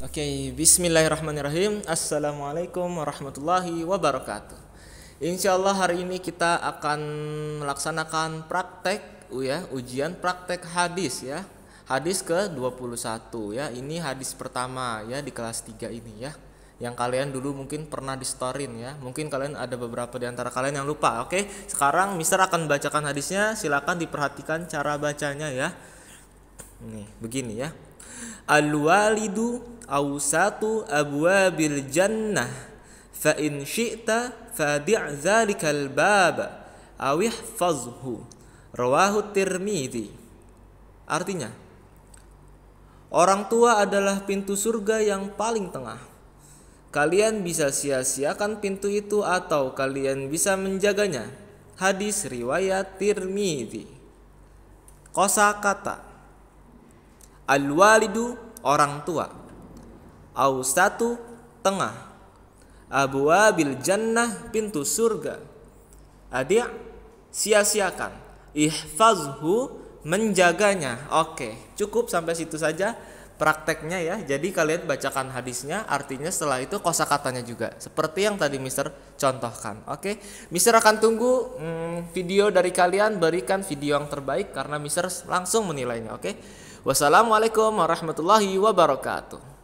Oke, okay, bismillahirrahmanirrahim. Assalamualaikum warahmatullahi wabarakatuh. Insyaallah hari ini kita akan melaksanakan praktek ya, ujian praktek hadis ya. Hadis ke-21 ya. Ini hadis pertama ya di kelas 3 ini ya. Yang kalian dulu mungkin pernah di ya. Mungkin kalian ada beberapa di antara kalian yang lupa. Oke, okay? sekarang Mister akan bacakan hadisnya. Silakan diperhatikan cara bacanya ya. Nih, begini ya. Al-walidu awsatu abwabil jannah fa in syi'ta fadi' dzalikal bab aw ihfazhu rawahu tirmizi artinya orang tua adalah pintu surga yang paling tengah kalian bisa sia-siakan pintu itu atau kalian bisa menjaganya hadis riwayat Tirmizi. kosakata al walidu orang tua satu tengah. Abwabil jannah pintu surga. Adik sia-siakan. Ihfazhu menjaganya. Oke, cukup sampai situ saja prakteknya ya. Jadi kalian bacakan hadisnya, artinya setelah itu kosakatanya juga. Seperti yang tadi Mister contohkan. Oke, Mister akan tunggu hmm, video dari kalian. Berikan video yang terbaik karena Mister langsung menilainya. Oke. Wassalamualaikum warahmatullahi wabarakatuh.